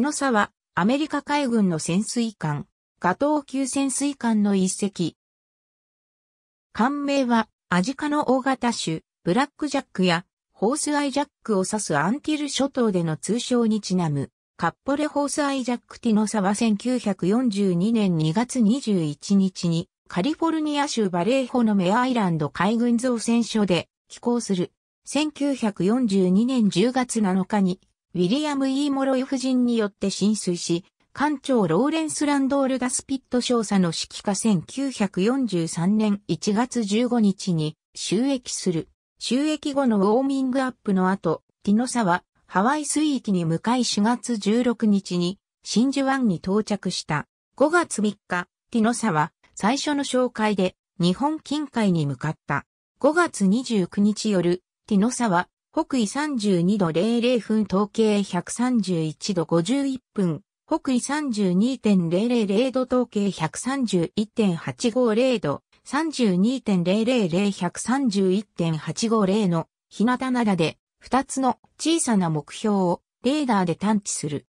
ノサは、アメリカ海軍の潜水艦、ガトー級潜水艦の一隻。艦名は、アジカの大型種、ブラックジャックや、ホースアイジャックを指すアンティル諸島での通称にちなむ、カッポレホースアイジャックティノサは1942年2月21日に、カリフォルニア州バレーホのメアイランド海軍造船所で寄港する。1942年10月7日にウィリアム・イー・モロイ夫人によって浸水し、艦長ローレンス・ランドール・ガスピット少佐の指揮下1943年1月15日に収益する。収益後のウォーミングアップの後、ティノサはハワイ水域に向かい4月16日に真珠湾に到着した。5月3日、ティノサは最初の紹介で日本近海に向かった。5月29日夜、ティノサは北緯32度00分統計131度51分、北緯32.000度統計131.850度、3 2 0 0 0 1 3 1 8 5 0の日向灘で2つの小さな目標をレーダーで探知する。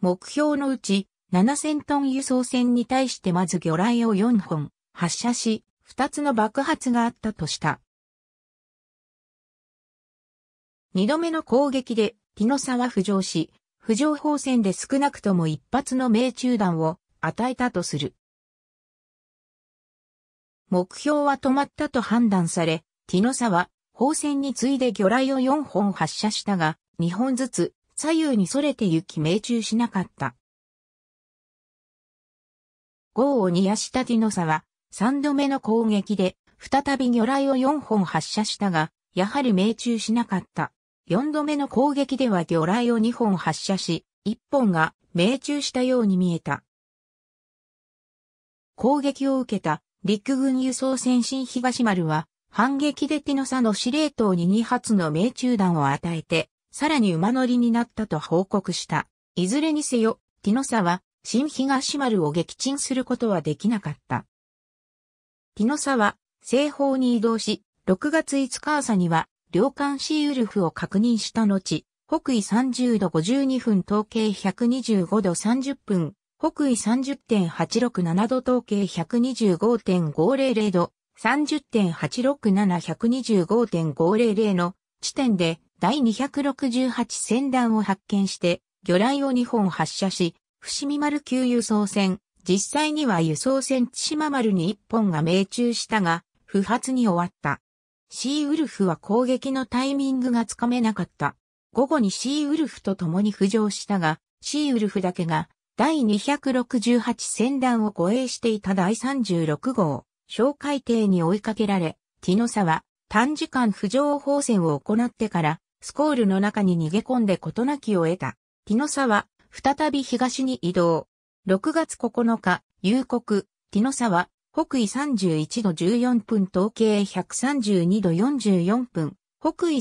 目標のうち7000トン輸送船に対してまず魚雷を4本発射し、2つの爆発があったとした。二度目の攻撃でティノサは浮上し、浮上砲戦で少なくとも一発の命中弾を与えたとする。目標は止まったと判断され、ティノサは砲船に次いで魚雷を4本発射したが、2本ずつ左右に逸れて行き命中しなかった。号を煮やしたティノサは、3度目の攻撃で、再び魚雷を4本発射したが、やはり命中しなかった。4度目の攻撃では魚雷を2本発射し、1本が命中したように見えた。攻撃を受けた陸軍輸送船新東丸は、反撃でティノサの司令塔に2発の命中弾を与えて、さらに馬乗りになったと報告した。いずれにせよ、ティノサは新東丸を撃沈することはできなかった。ティノサは西方に移動し、6月5日朝には両艦シーウルフを確認した後、北緯30度52分統計125度30分、北緯30.867度統計125.500度、30.867125.500の地点で第268船団を発見して、魚雷を2本発射し、伏見丸級輸送船、実際には輸送船千島丸に1本が命中したが、不発に終わった。シーウルフは攻撃のタイミングがつかめなかった。午後にシーウルフと共に浮上したが、シーウルフだけが第268戦団を護衛していた第36号、小海艇に追いかけられ、ティノサは短時間浮上放戦を行ってから、スコールの中に逃げ込んで事なきを得た。ティノサは再び東に移動。6月9日、夕刻、ティノサは北緯31度14分、統計132度44分、北緯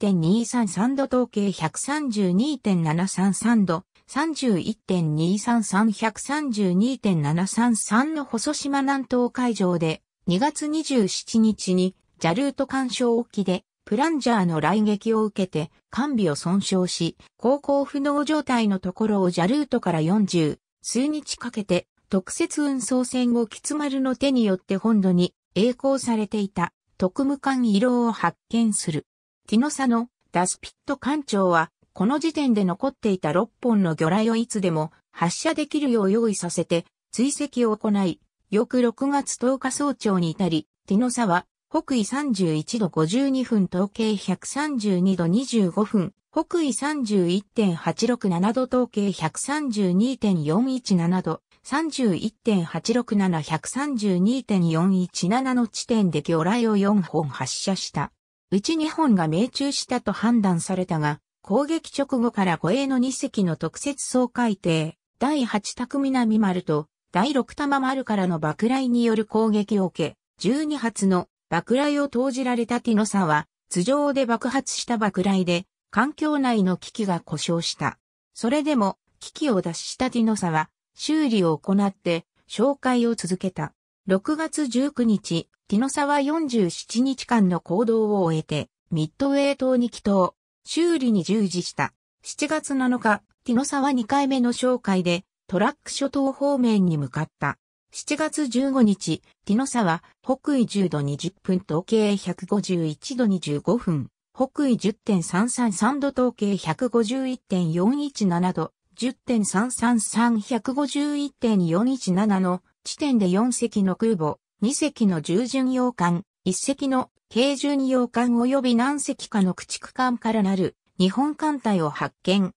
31.233度、統計132.733度、31.233132.733の細島南東海上で、2月27日に、ジャルート干渉沖で、プランジャーの来撃を受けて、艦尾を損傷し、航行不能状態のところをジャルートから40、数日かけて、特設運送船を吉丸の手によって本土に栄光されていた特務艦色を発見する。ティノサのダスピット艦長は、この時点で残っていた6本の魚雷をいつでも発射できるよう用意させて、追跡を行い、翌6月10日早朝に至り、ティノサは北緯31度52分統計132度25分、北緯31.867度統計132.417度、31.867-132.417の地点で魚雷を4本発射した。うち2本が命中したと判断されたが、攻撃直後から護衛の2隻の特設総海艇、第8宅南丸と第6玉丸からの爆雷による攻撃を受け、12発の爆雷を投じられたティノサは、頭上で爆発した爆雷で、環境内の機器が故障した。それでも、機器を脱したティノサは、修理を行って紹介を続けた。6月19日、ティノサは47日間の行動を終えて、ミッドウェイ島に帰島、修理に従事した。7月7日、ティノサは2回目の紹介で、トラック諸島方面に向かった。7月15日、ティノサは北緯10度20分東経151度25分、北緯10.333度東経151.417度、10.333151.417の地点で4隻の空母、2隻の従順洋艦、1隻の軽巡洋艦及び何隻かの駆逐艦からなる日本艦隊を発見。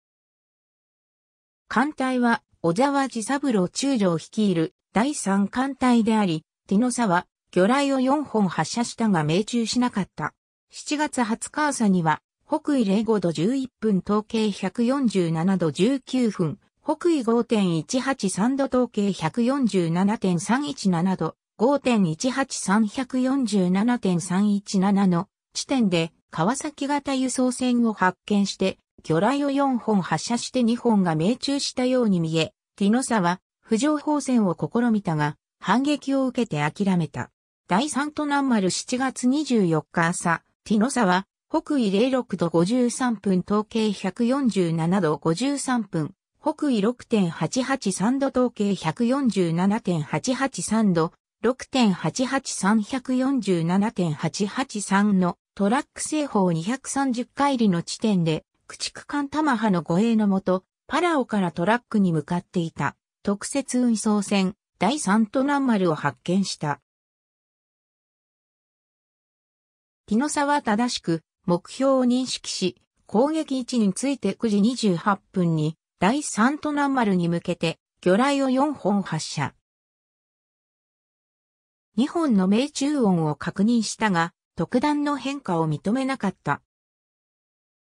艦隊は小沢治三郎中将率いる第3艦隊であり、ティノサは魚雷を4本発射したが命中しなかった。7月20日朝には北緯05度11分統計147度19分、北緯5.183度統計147.317度、5.183147.317の地点で川崎型輸送船を発見して、魚雷を4本発射して2本が命中したように見え、ティノサは浮上砲戦を試みたが、反撃を受けて諦めた。第三都南丸7月24日朝、ティノサは北緯06度53分、統計147度53分、北緯6.883度統計147.883度、6.883147.883のトラック製法230回りの地点で、駆逐艦玉葉の護衛のもと、パラオからトラックに向かっていた特設運送船第三都南丸を発見した。木の差は正しく目標を認識し、攻撃位置について9時28分に第3都南丸に向けて魚雷を4本発射。2本の命中音を確認したが、特段の変化を認めなかった。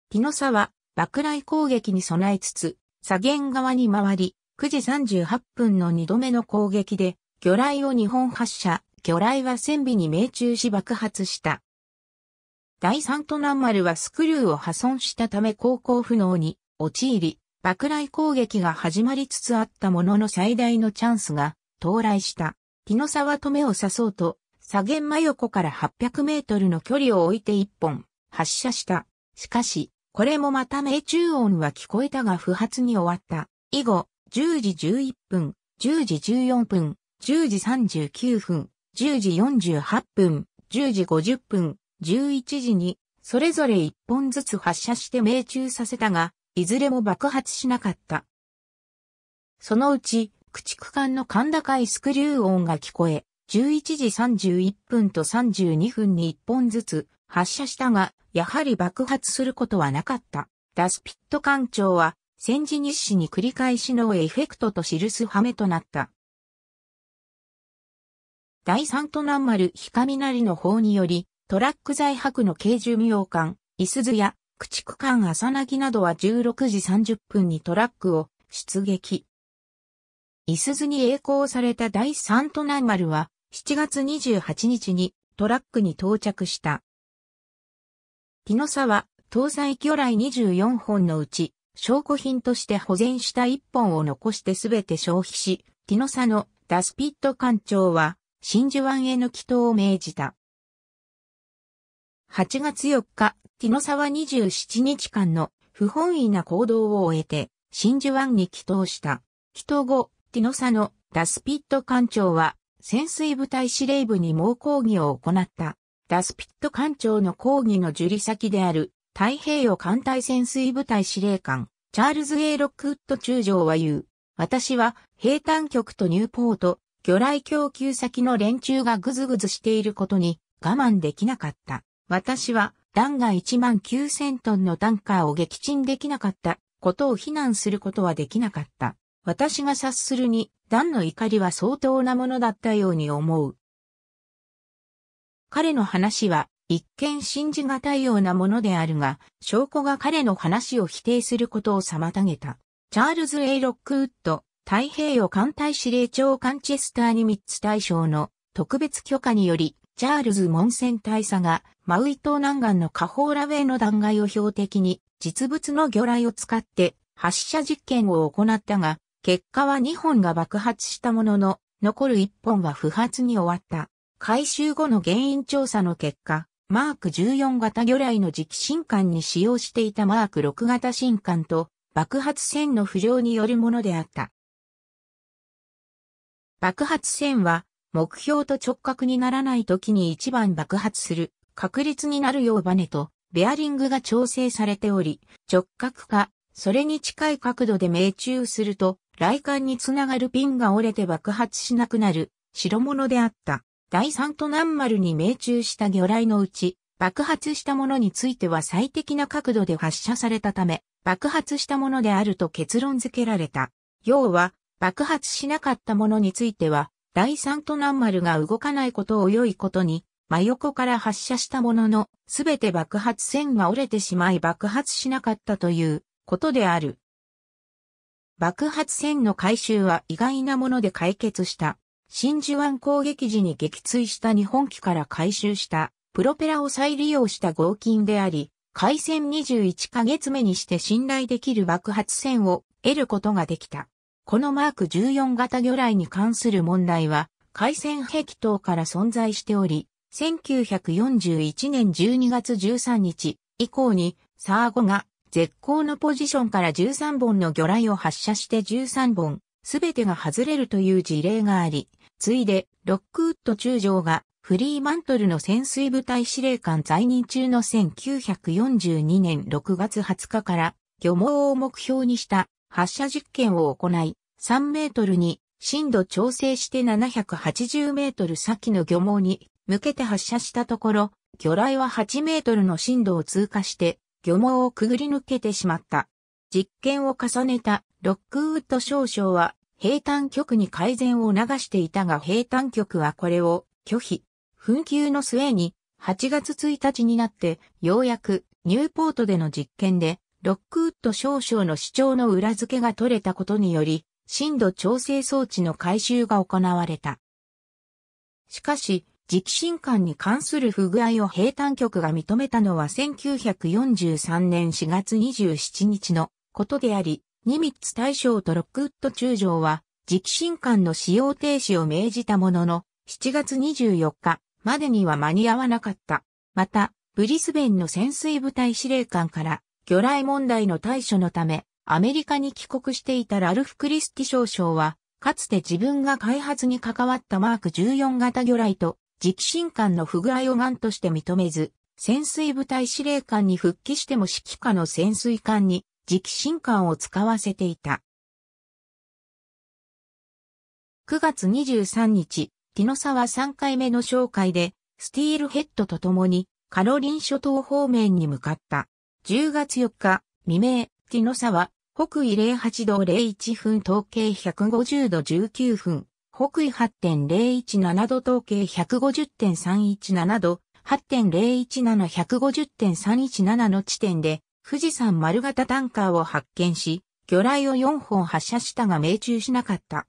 木ノサは爆雷攻撃に備えつつ、左舷側に回り、9時38分の2度目の攻撃で、魚雷を2本発射、魚雷は船尾に命中し爆発した。第三都南丸はスクリューを破損したため航行不能に陥り、爆雷攻撃が始まりつつあったものの最大のチャンスが到来した。日の沢止めを刺そうと、左舷真横から800メートルの距離を置いて1本発射した。しかし、これもまた命中音は聞こえたが不発に終わった。以後、10時11分、10時14分、10時39分、10時48分、10時50分、11時に、それぞれ1本ずつ発射して命中させたが、いずれも爆発しなかった。そのうち、駆逐艦の甲高いスクリュー音が聞こえ、11時31分と32分に1本ずつ発射したが、やはり爆発することはなかった。ダスピット艦長は、戦時日誌に繰り返しのエフェクトと記す羽目となった。第三都南丸日雷の方により、トラック在泊の軽寿命館、いすずや、駆逐艦朝なぎなどは16時30分にトラックを出撃。いすずに栄光された第三都内丸は7月28日にトラックに到着した。ティノサは搭載魚雷24本のうち証拠品として保全した1本を残してすべて消費し、ティノサのダスピット艦長は真珠湾への祈祷を命じた。8月4日、ティノサは27日間の不本意な行動を終えて、真珠湾に帰投した。帰投後、ティノサのダスピット艦長は、潜水部隊司令部に猛抗議を行った。ダスピット艦長の抗議の受理先である、太平洋艦隊潜水部隊司令官、チャールズ・エイロックウッド中将は言う。私は、平坦局とニューポート、魚雷供給先の連中がぐずぐずしていることに、我慢できなかった。私は、ダンガ1万9000トンのタンカーを撃沈できなかったことを非難することはできなかった。私が察するに、ダンの怒りは相当なものだったように思う。彼の話は、一見信じがたいようなものであるが、証拠が彼の話を否定することを妨げた。チャールズ・エイロックウッド、太平洋艦隊司令長カンチェスターニミッツ大将の特別許可により、チャールズ・モンセン大佐がマウイ島南岸のカホーラウェイの断崖を標的に、実物の魚雷を使って発射実験を行ったが、結果は2本が爆発したものの、残る1本は不発に終わった。回収後の原因調査の結果、マーク14型魚雷の磁気新艦に使用していたマーク6型新艦と爆発線の浮上によるものであった。爆発線は目標と直角にならない時に一番爆発する確率になるようバネとベアリングが調整されており、直角か、それに近い角度で命中すると、雷管につながるピンが折れて爆発しなくなる、白物であった。第三と南丸に命中した魚雷のうち、爆発したものについては最適な角度で発射されたため、爆発したものであると結論付けられた。要は、爆発しなかったものについては、第三と南丸が動かないことを良いことに、真横から発射したものの、すべて爆発線が折れてしまい爆発しなかったということである。爆発線の回収は意外なもので解決した。真珠湾攻撃時に撃墜した日本機から回収したプロペラを再利用した合金であり、回戦21ヶ月目にして信頼できる爆発線を得ることができた。このマーク14型魚雷に関する問題は、海戦壁等から存在しており、1941年12月13日以降に、サーゴが絶好のポジションから13本の魚雷を発射して13本、すべてが外れるという事例があり、ついで、ロックウッド中将がフリーマントルの潜水部隊司令官在任中の1942年6月20日から、漁網を目標にした発射実験を行い、3メートルに深度調整して780メートル先の漁網に向けて発射したところ、魚雷は8メートルの深度を通過して、漁網をくぐり抜けてしまった。実験を重ねたロックウッド少将は平坦局に改善を促していたが平坦局はこれを拒否。紛糾の末に8月1日になってようやくニューポートでの実験でロックウッド少将の主張の裏付けが取れたことにより深度調整装置の回収が行われた。しかし直進管に関する不具合を平坦局が認めたのは1943年4月27日のことであり、ニミッツ大将とロックウッド中将は、直進管の使用停止を命じたものの、7月24日までには間に合わなかった。また、ブリスベンの潜水部隊司令官から、魚雷問題の対処のため、アメリカに帰国していたラルフ・クリスティ少将は、かつて自分が開発に関わったマーク14型魚雷と直進艦の不具合を何として認めず、潜水部隊司令官に復帰しても指揮下の潜水艦に直進艦を使わせていた。9月23日、ティノサは3回目の紹介で、スティールヘッドと共にカロリン諸島方面に向かった。10月4日、未明、ティノサは北緯08度01分統計150度19分、北緯8.017度統計150.317度、8.017150.317の地点で、富士山丸型タンカーを発見し、魚雷を4本発射したが命中しなかった。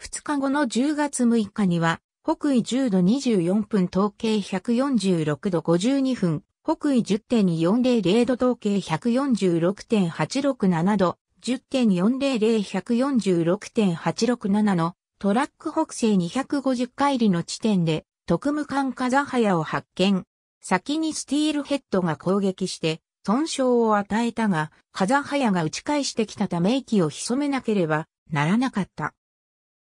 2日後の10月6日には、北緯10度24分統計146度52分、北緯10.400 2度統計146.867度、10.400146.867のトラック北西250海里の地点で、特務艦カザハヤを発見。先にスティールヘッドが攻撃して、損傷を与えたが、カザハヤが打ち返してきたため息を潜めなければならなかった。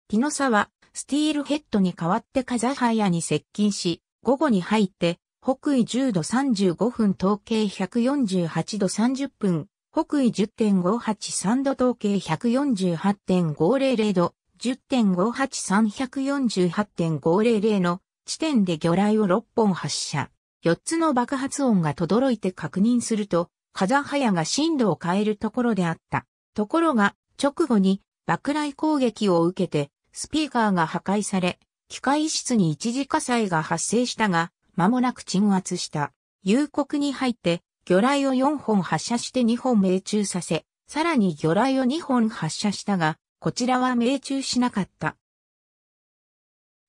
木の差は、スティールヘッドに代わってカザハヤに接近し、午後に入って、北緯10度35分統計148度30分、北緯10.583度統計148.500度、10.58348.500の地点で魚雷を6本発射。4つの爆発音が轟いて確認すると、風早が進路を変えるところであった。ところが、直後に爆雷攻撃を受けて、スピーカーが破壊され、機械室に一時火災が発生したが、間もなく鎮圧した。夕刻に入って、魚雷を4本発射して2本命中させ、さらに魚雷を2本発射したが、こちらは命中しなかった。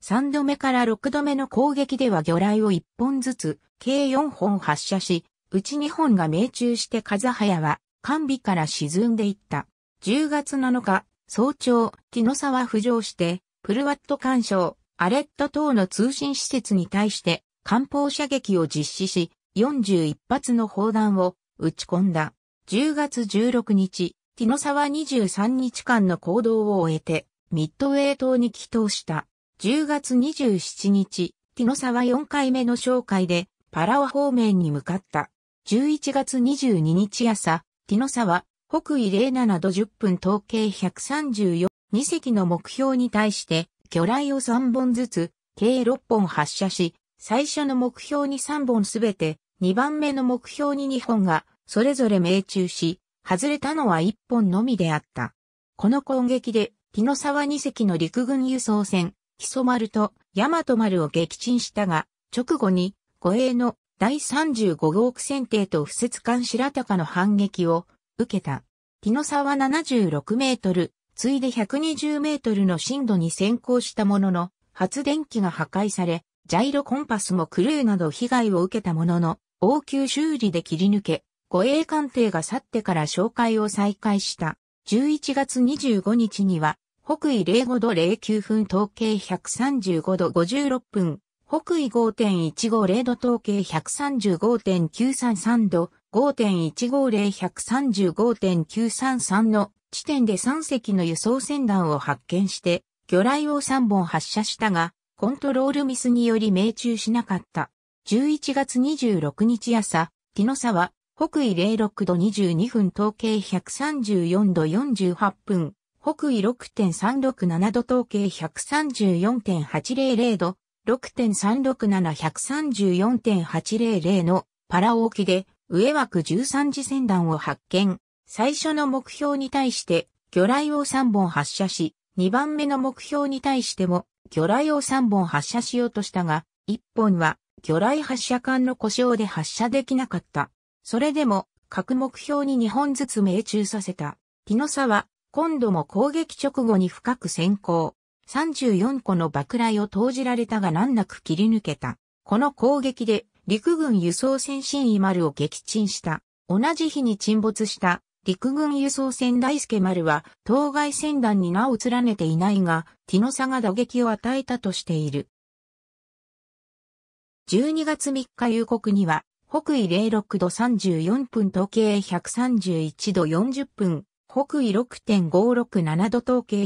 三度目から六度目の攻撃では魚雷を一本ずつ、計四本発射し、うち二本が命中して風早は、完備から沈んでいった。10月7日、早朝、木の沢浮上して、プルワット干渉、アレット等の通信施設に対して、艦砲射撃を実施し、41発の砲弾を撃ち込んだ。10月16日、ティノサは23日間の行動を終えて、ミッドウェー島に帰投した。10月27日、ティノサは4回目の紹介で、パラオ方面に向かった。11月22日朝、ティノサは、北緯07度10分統計134、2隻の目標に対して、魚雷を3本ずつ、計6本発射し、最初の目標に3本すべて、2番目の目標に2本が、それぞれ命中し、外れたのは1本のみであった。この攻撃で、ティノ沢2隻の陸軍輸送船、木曽丸と大和丸を撃沈したが、直後に、護衛の第35号区船艇と不設艦白鷹の反撃を受けた。ティノ沢76メートル、ついで120メートルの深度に先行したものの、発電機が破壊され、ジャイロコンパスもクルーなど被害を受けたものの、応急修理で切り抜け、護衛艦艇が去ってから紹介を再開した11月25日には北緯05度09分統計135度56分、北緯5.150度統計135.933度、5.150135.933の地点で3隻の輸送船団を発見して、魚雷を3本発射したが、コントロールミスにより命中しなかった。11月26日朝、ティノサは北緯06度22分統計134度48分、北緯6.367度統計134.800度、6.367134.800のパラ沖で上枠13次船団を発見。最初の目標に対して魚雷を3本発射し、2番目の目標に対しても魚雷を3本発射しようとしたが、1本は魚雷発射管の故障で発射できなかった。それでも、各目標に2本ずつ命中させた。ティノサは、今度も攻撃直後に深く先行。34個の爆雷を投じられたが難なく切り抜けた。この攻撃で、陸軍輸送船新井丸を撃沈した。同じ日に沈没した陸軍輸送船大助丸は当該船団に名を連ねていないが、ティノサが打撃を与えたとしている。12月3日夕刻には、北緯06度34分時計131度40分、北緯6.567度東計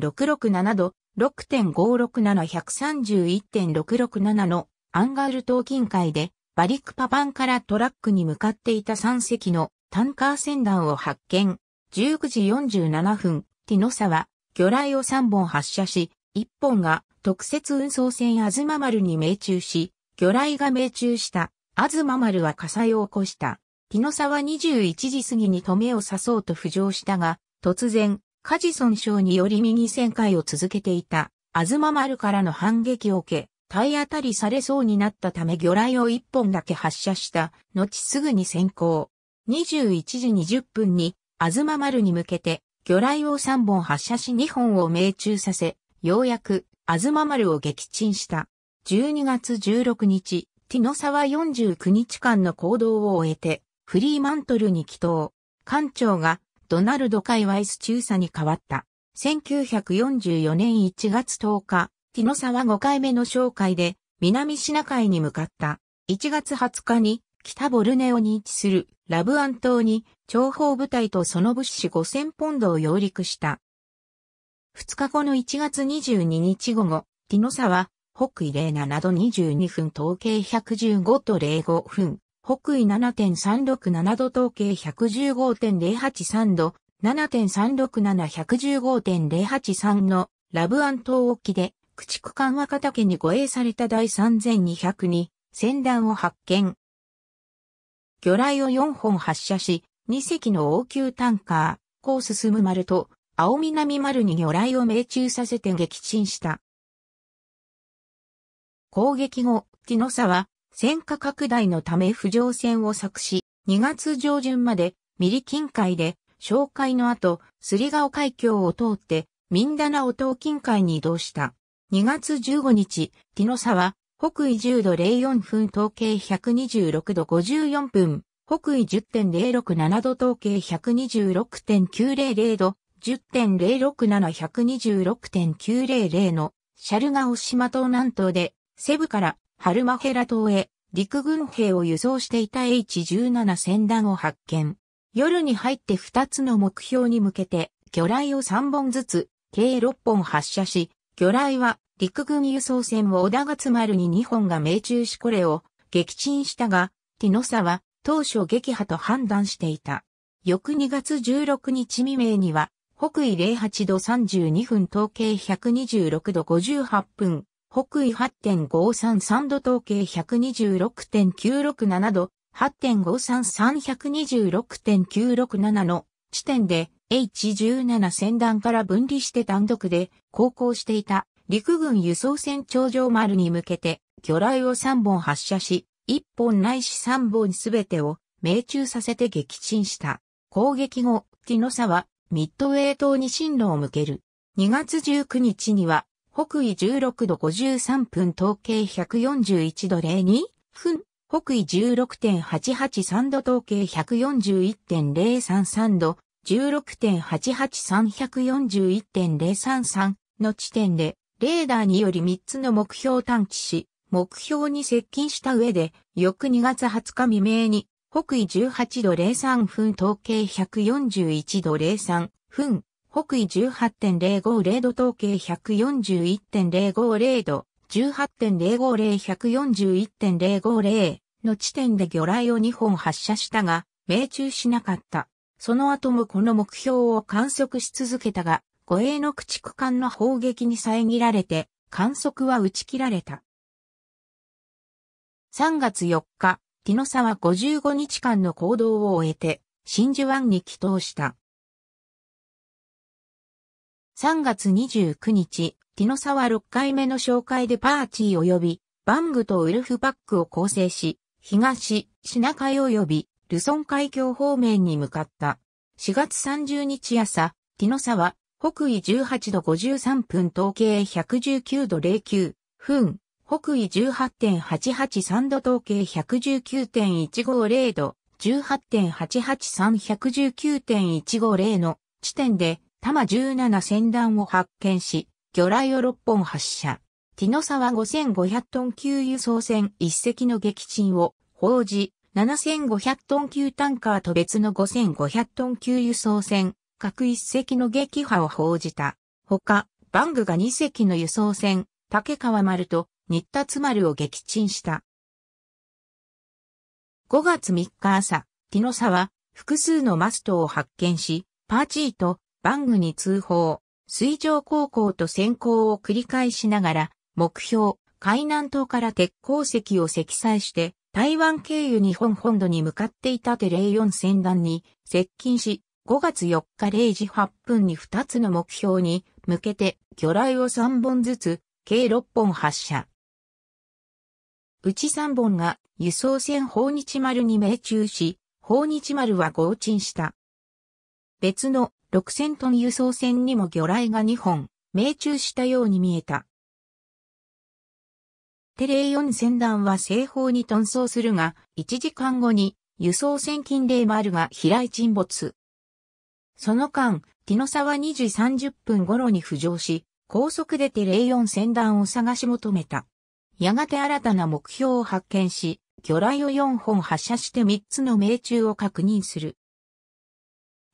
131.667度、6.567131.667のアンガール島近海でバリクパパンからトラックに向かっていた3隻のタンカー船団を発見。19時47分、ティノサは魚雷を3本発射し、1本が特設運送船あずま丸に命中し、魚雷が命中した。東丸は火災を起こした。日野沢21時過ぎに止めを刺そうと浮上したが、突然、カジソンにより右旋回を続けていた、東丸からの反撃を受け、体当たりされそうになったため魚雷を1本だけ発射した、後すぐに先行。21時20分に、東丸に向けて、魚雷を3本発射し2本を命中させ、ようやく、東丸を撃沈した。12月16日、ティノサは49日間の行動を終えて、フリーマントルに帰島。艦長がドナルド・カイワイス中佐に変わった。1944年1月10日、ティノサは5回目の紹介で南シナ海に向かった。1月20日に北ボルネオに位置するラブアン島に諜報部隊とその物資5000ポンドを揚陸した。2日後の1月22日午後、ティノサは北緯07度22分統計115と05分、北緯7.367度統計115.083度、7.367115.083のラブアン島沖で駆逐艦若竹に護衛された第3200に船団を発見。魚雷を4本発射し、2隻の応急タンカー、こう進む丸と、青南丸に魚雷を命中させて撃沈した。攻撃後、ティノサは戦火拡大のため浮上戦を作し、2月上旬までミリ近海で紹介の後、スリガオ海峡を通ってミンダナオ島近海に移動した。2月15日、ティノサは北緯10度04分統計126度54分、北緯10.067度統計126.900度、10.067126.900のシャルガオ島島南東でセブからハルマヘラ島へ陸軍兵を輸送していた H17 船団を発見。夜に入って2つの目標に向けて魚雷を3本ずつ計6本発射し、魚雷は陸軍輸送船を小田勝丸に2本が命中しこれを撃沈したが、ティノサは当初撃破と判断していた。翌2月16日未明には、北緯08度32分統計126度58分、北緯8.533度統計126.967度、8.533126.967の地点で H17 船団から分離して単独で航行していた陸軍輸送船頂上丸に向けて魚雷を3本発射し、1本ないし3本すべてを命中させて撃沈した。攻撃後、ティノサはミッドウェイ島に進路を向ける。2月19日には北緯16度53分統計141度02分、北緯16.883度統計141.033度、16.88341.033の地点で、レーダーにより3つの目標を探知し、目標に接近した上で、翌2月20日未明に、北緯18度03分統計141度03分、北緯18.050度統計141.050度、18.050-141.050の地点で魚雷を2本発射したが、命中しなかった。その後もこの目標を観測し続けたが、護衛の駆逐艦の砲撃に遮られて、観測は打ち切られた。3月4日、ティノサは55日間の行動を終えて、真珠湾に帰投した。3月29日、ティノサは6回目の紹介でパーチー及び、バングとウルフパックを構成し、東、シナ海及び、ルソン海峡方面に向かった。4月30日朝、ティノサは、北緯18度53分統計119度09分、北緯18.883度統計119.150度、18.88319.150の地点で多摩17船団を発見し、魚雷を6本発射。ティノサは5500トン級輸送船1隻の撃沈を報じ、7500トン級タンカーと別の5500トン級輸送船、各1隻の撃破を報じた。他、バングが2隻の輸送船、竹川丸と新津丸を撃沈した。5月3日朝、ティノサは複数のマストを発見し、パーチーとバングに通報、水上航行と先行を繰り返しながら、目標、海南島から鉄鉱石を積載して、台湾経由日本本土に向かっていたテレ4船団に接近し、5月4日0時8分に2つの目標に向けて魚雷を3本ずつ、計6本発射。うち3本が輸送船法日丸に命中し、法日丸は合沈した。別の6000トン輸送船にも魚雷が2本、命中したように見えた。テレイ4船団は西方に遁走するが、1時間後に輸送船近霊丸が飛来沈没。その間、ティノサは2時30分頃に浮上し、高速でテレイ4船団を探し求めた。やがて新たな目標を発見し、魚雷を4本発射して3つの命中を確認する。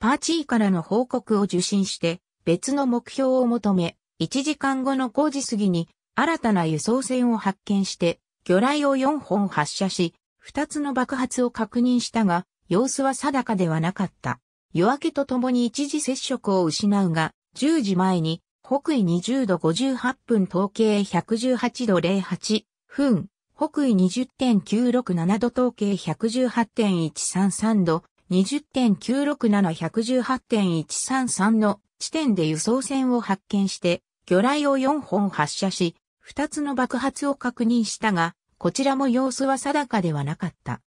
パーチーからの報告を受信して別の目標を求め、1時間後の5時過ぎに新たな輸送船を発見して魚雷を4本発射し、2つの爆発を確認したが、様子は定かではなかった。夜明けとともに一時接触を失うが、10時前に北緯20度58分統計118度08分、北緯20.967度統計118.133度、20.967-118.133の地点で輸送船を発見して、魚雷を4本発射し、2つの爆発を確認したが、こちらも様子は定かではなかった。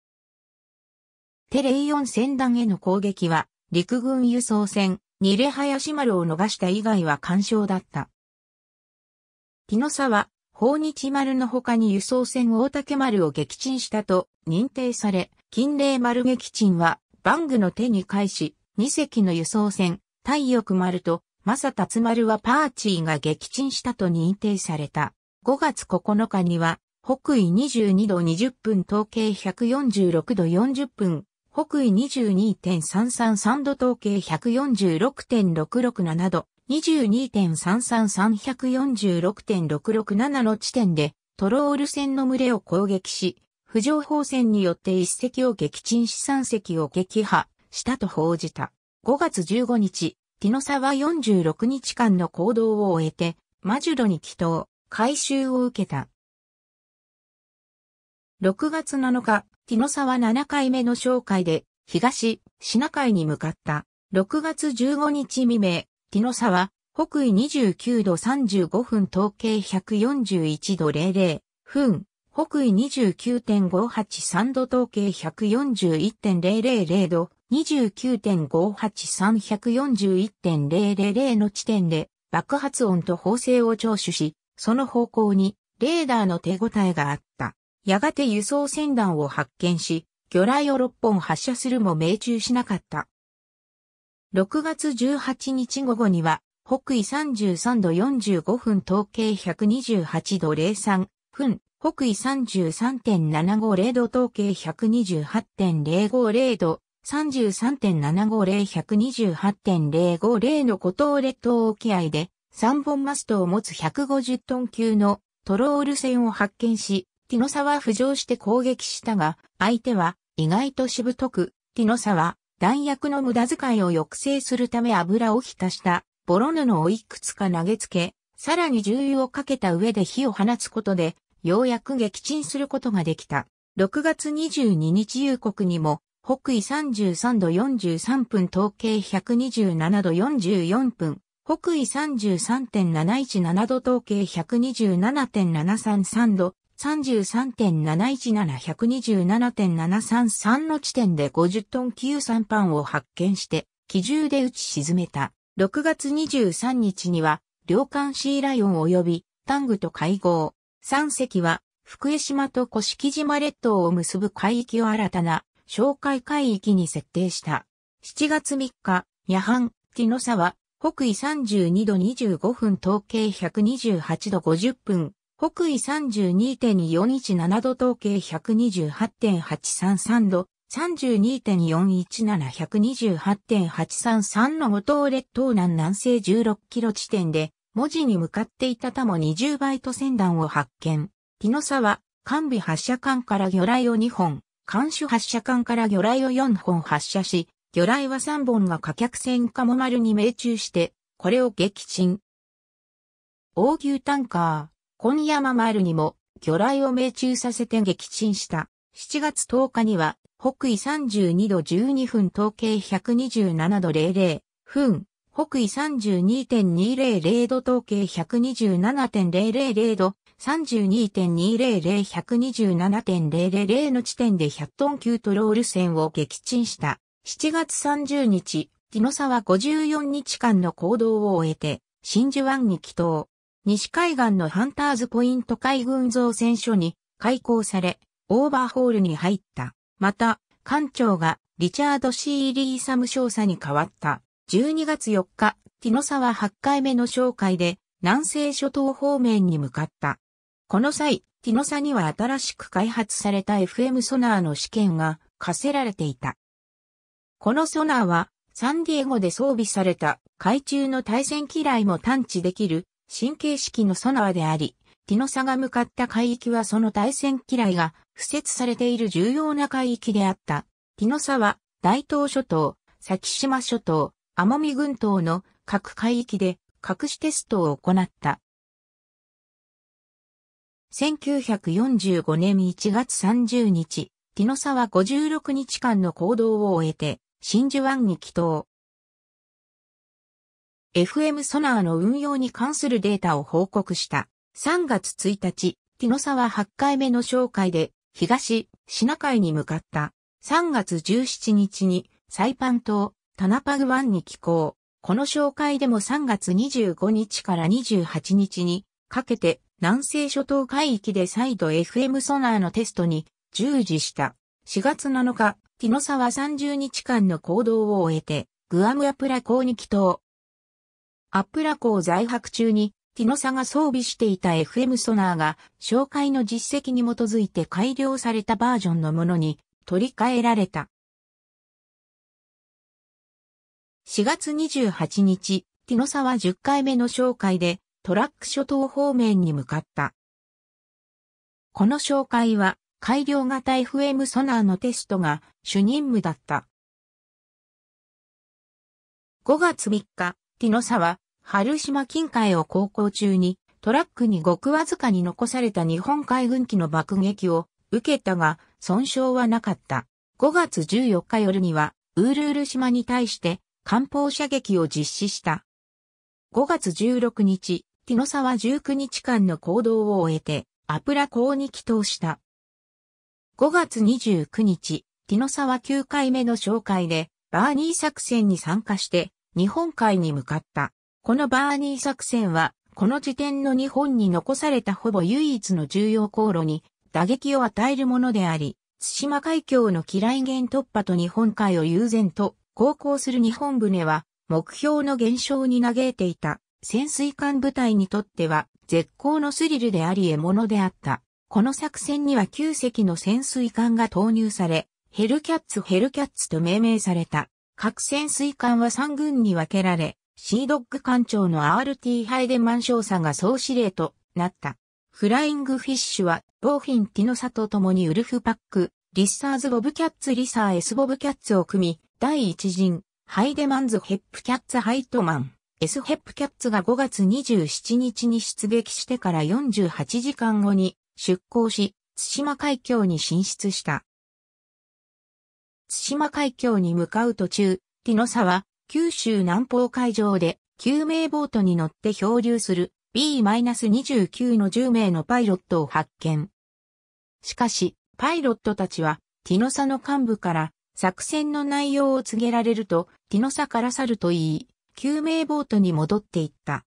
テレイ4船団への攻撃は、陸軍輸送船、ニレハヤシ丸を逃した以外は干渉だった。ティノサは、訪日丸の他に輸送船大竹丸を撃沈したと認定され、近霊丸撃沈はバングの手に返し、2隻の輸送船、太翼丸と、正達丸はパーチーが撃沈したと認定された。5月9日には、北緯22度20分統計146度40分、北緯22.333度統計146.667度、22.333146.667の地点で、トロール船の群れを攻撃し、浮上砲戦によって一隻を撃沈し三隻を撃破したと報じた。5月15日、ティノサは46日間の行動を終えて、マジュロに帰投、回収を受けた。6月7日、ティノサは7回目の紹介で、東、シナ海に向かった。6月15日未明、ティノサは、北緯29度35分統計141度00分、北緯29.583度統計141.000度、29.58341.000の地点で爆発音と縫製を聴取し、その方向にレーダーの手応えがあった。やがて輸送船団を発見し、魚雷を6本発射するも命中しなかった。6月18日午後には、北緯33度45分統計128度03分、北緯33.750度統計128.050度、33.750、128.050の五島列島沖合で3本マストを持つ150トン級のトロール船を発見し、ティノサは浮上して攻撃したが、相手は意外としぶとく、ティノサは弾薬の無駄遣いを抑制するため油を浸したボロ布をいくつか投げつけ、さらに重油をかけた上で火を放つことでようやく撃沈することができた。6月22日夕刻にも、北緯33度43分、統計127度44分、北緯33.717度、統計127.733度、33.717127.733の地点で50トン級3パンを発見して、機銃で撃ち沈めた。6月23日には、両艦シーライオン及び、タングと会合。三隻は、福江島と甑島列島を結ぶ海域を新たな、紹介海域に設定した。7月3日、夜半、木の沢、北緯32度25分、統計128度50分、北緯32.417度、統計128.833度、32.417128.833の五島列島南南西16キロ地点で、文字に向かっていたたも20バイト船団を発見。ティノサは、艦尾発射艦から魚雷を2本、艦首発射艦から魚雷を4本発射し、魚雷は3本が火客船カモ丸に命中して、これを撃沈。大牛タンカー、今山丸にも魚雷を命中させて撃沈した。7月10日には、北緯32度12分統計127度00分、北緯32.200度統計127.000度、32.200-127.000の地点で100トン級トロール船を撃沈した。7月30日、ティノサは54日間の行動を終えて、真珠湾に帰島。西海岸のハンターズポイント海軍造船所に開港され、オーバーホールに入った。また、艦長がリチャード・シーリー・サム少佐に変わった。12月4日、ティノサは8回目の紹介で、南西諸島方面に向かった。この際、ティノサには新しく開発された FM ソナーの試験が課せられていた。このソナーは、サンディエゴで装備された海中の対戦機雷も探知できる神経式のソナーであり、ティノサが向かった海域はその対戦機雷が敷設されている重要な海域であった。ティノサは、大東諸島、先島諸島、奄美群島の各海域で隠しテストを行った。1945年1月30日、ティノサは56日間の行動を終えて、真珠湾に帰島。FM ソナーの運用に関するデータを報告した。3月1日、ティノサは8回目の紹介で、東、シナ海に向かった。3月17日に、サイパン島、タナパグ1に寄港。この紹介でも3月25日から28日にかけて南西諸島海域で再度 FM ソナーのテストに従事した。4月7日、ティノサは30日間の行動を終えて、グアムアプラ港に帰島。アプラ港在泊中に、ティノサが装備していた FM ソナーが、紹介の実績に基づいて改良されたバージョンのものに取り替えられた。4月28日、ティノサは10回目の紹介でトラック諸島方面に向かった。この紹介は改良型 FM ソナーのテストが主任務だった。5月3日、ティノサは春島近海を航行中にトラックにごくわずかに残された日本海軍機の爆撃を受けたが損傷はなかった。5月14日夜にはウールール島に対して艦砲射撃を実施した。5月16日、ティノサは19日間の行動を終えて、アプラ港に帰投した。5月29日、ティノサは9回目の紹介で、バーニー作戦に参加して、日本海に向かった。このバーニー作戦は、この時点の日本に残されたほぼ唯一の重要航路に打撃を与えるものであり、津島海峡の機雷源突破と日本海を悠然と航行する日本船は目標の減少に嘆いていた潜水艦部隊にとっては絶好のスリルであり獲物であった。この作戦には9隻の潜水艦が投入され、ヘルキャッツヘルキャッツと命名された。各潜水艦は3軍に分けられ、シードッグ艦長の RT ハイデマン少佐が総司令となった。フライングフィッシュは、ボーフィン・ティノサと共にウルフパック、リッサーズ・ボブキャッツ・リサー・エス・ボブキャッツを組み、第一陣、ハイデマンズ・ヘップキャッツ・ハイトマン、S・ ヘップキャッツが5月27日に出撃してから48時間後に出港し、津島海峡に進出した。津島海峡に向かう途中、ティノサは九州南方海上で救命ボートに乗って漂流する B-29 の10名のパイロットを発見。しかし、パイロットたちはティノサの幹部から作戦の内容を告げられると、ティノサから去ると言い、救命ボートに戻っていった。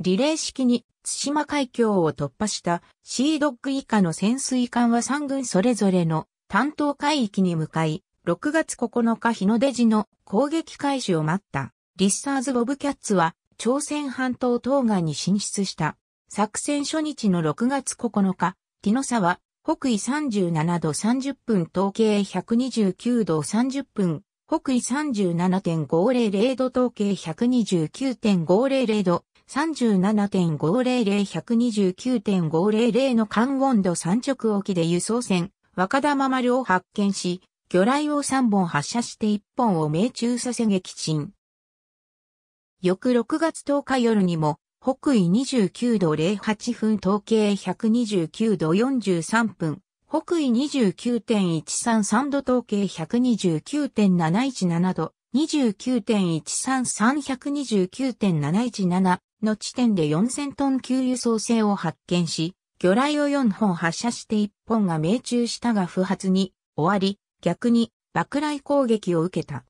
リレー式に津島海峡を突破したシードッグ以下の潜水艦は3軍それぞれの担当海域に向かい、6月9日日の出時の攻撃開始を待ったリッサーズ・ボブキャッツは朝鮮半島東岸に進出した。作戦初日の6月9日、ティノサは北緯37度30分統計129度30分、北緯37.500度統計129.500度、37.500129.500の関温度三直沖で輸送船、若玉丸を発見し、魚雷を3本発射して1本を命中させ撃沈。翌6月10日夜にも、北緯29度08分統計129度43分、北緯29.133度統計129.717度、29.133129.717の地点で4000トン給油送船を発見し、魚雷を4本発射して1本が命中したが不発に終わり、逆に爆雷攻撃を受けた。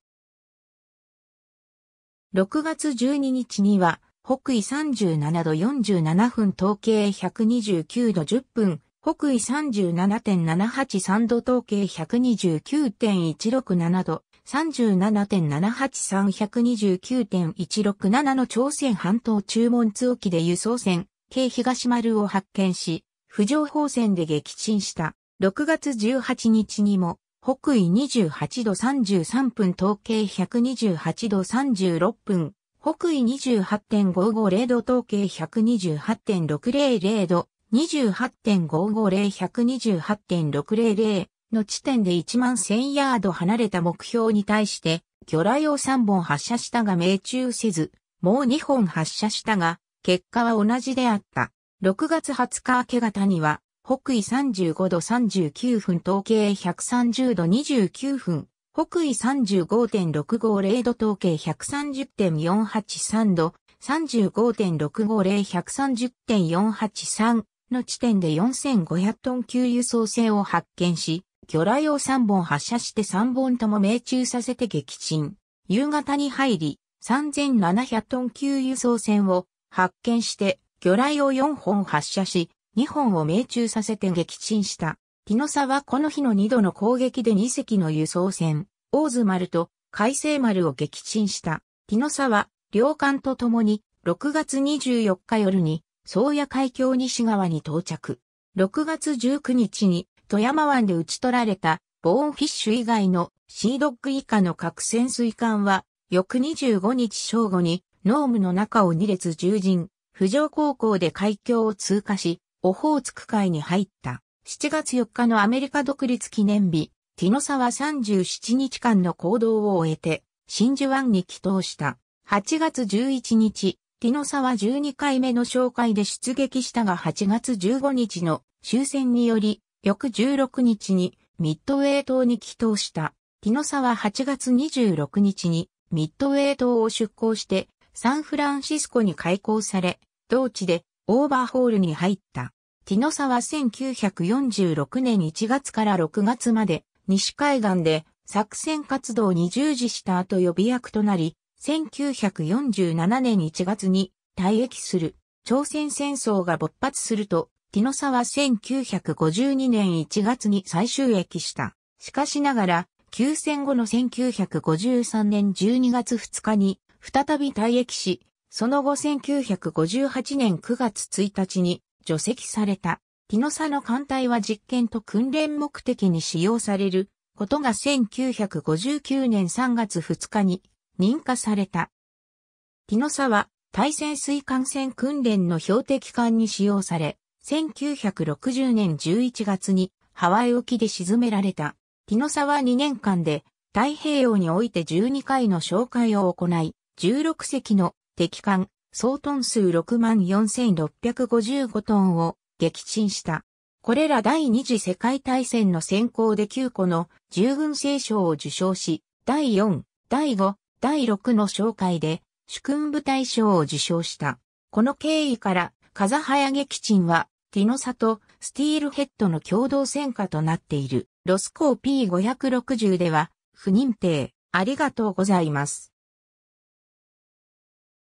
6月12日には、北緯37度47分、統計129度10分、北緯37.783度、統計129.167度、37.783-129.167の朝鮮半島中門通沖で輸送船、京東丸を発見し、浮上砲戦で撃沈した。6月18日にも、北緯28度33分、統計128度36分、北緯28.550度統計128.600度、28.550、128.600の地点で1万1000ヤード離れた目標に対して、魚雷を3本発射したが命中せず、もう2本発射したが、結果は同じであった。6月20日明け方には、北緯35度39分統計130度29分、北緯35.650度統計130.483度、35.650130.483の地点で4500トン級輸送船を発見し、魚雷を3本発射して3本とも命中させて撃沈。夕方に入り、3700トン級輸送船を発見して魚雷を4本発射し、2本を命中させて撃沈した。ティノサはこの日の2度の攻撃で2隻の輸送船、大津丸と海星丸を撃沈した、日野沢は、両艦と共に、6月24日夜に、宗谷海峡西側に到着。6月19日に、富山湾で撃ち取られた、ボーンフィッシュ以外の、シードッグ以下の核潜水艦は、翌25日正午に、濃霧の中を2列従人、浮上高校で海峡を通過し、オホーツク海に入った。7月4日のアメリカ独立記念日、ティノサは37日間の行動を終えて、真珠湾に帰投した。8月11日、ティノサは12回目の紹介で出撃したが8月15日の終戦により、翌16日にミッドウェイ島に帰投した。ティノサは8月26日にミッドウェイ島を出港してサンフランシスコに開港され、同地でオーバーホールに入った。ティノサは1946年1月から6月まで西海岸で作戦活動に従事した後予備役となり、1947年1月に退役する。朝鮮戦争が勃発すると、ティノサは1952年1月に最終役した。しかしながら、休戦後の1953年12月2日に再び退役し、その後1958年9月1日に除籍された。ピノサの艦隊は実験と訓練目的に使用されることが1959年3月2日に認可された。ピノサは対潜水艦船訓練の標的艦に使用され、1960年11月にハワイ沖で沈められた。ピノサは2年間で太平洋において12回の紹介を行い、16隻の敵艦、総トン数64,655トンを撃沈した。これら第二次世界大戦の先行で9個の従軍聖賞を受賞し、第4、第5、第6の紹介で主君部隊賞を受賞した。この経緯から、風早撃沈は、ティノサとスティールヘッドの共同戦果となっている、ロスコー P560 では、不認定、ありがとうございます。